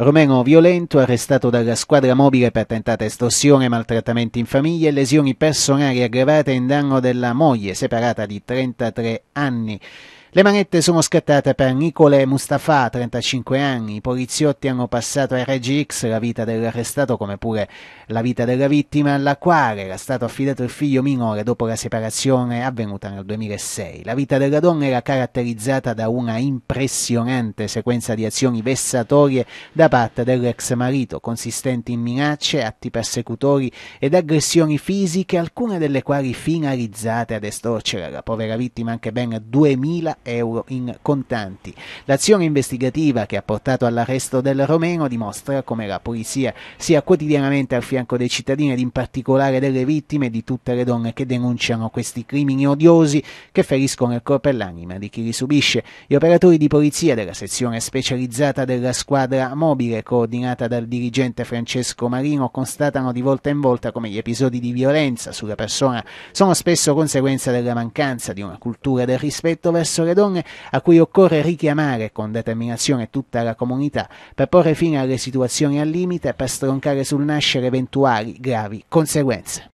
Romeno Violento, arrestato dalla squadra mobile per tentata estorsione, maltrattamenti in famiglia e lesioni personali aggravate in danno della moglie, separata di 33 anni. Le manette sono scattate per Nicole Mustafa, 35 anni. I poliziotti hanno passato ai RGX la vita dell'arrestato come pure la vita della vittima, alla quale era stato affidato il figlio minore dopo la separazione avvenuta nel 2006. La vita della donna era caratterizzata da una impressionante sequenza di azioni vessatorie da parte dell'ex marito, consistenti in minacce, atti persecutori ed aggressioni fisiche, alcune delle quali finalizzate ad estorcere la povera vittima anche ben 2000 euro in contanti. L'azione investigativa che ha portato all'arresto del romeno dimostra come la polizia sia quotidianamente al fianco dei cittadini ed in particolare delle vittime di tutte le donne che denunciano questi crimini odiosi che feriscono il corpo e l'anima di chi li subisce. Gli operatori di polizia della sezione specializzata della squadra mobile coordinata dal dirigente Francesco Marino constatano di volta in volta come gli episodi di violenza sulla persona sono spesso conseguenza della mancanza di una cultura del rispetto verso le le donne a cui occorre richiamare con determinazione tutta la comunità per porre fine alle situazioni al limite e per stroncare sul nascere eventuali gravi conseguenze.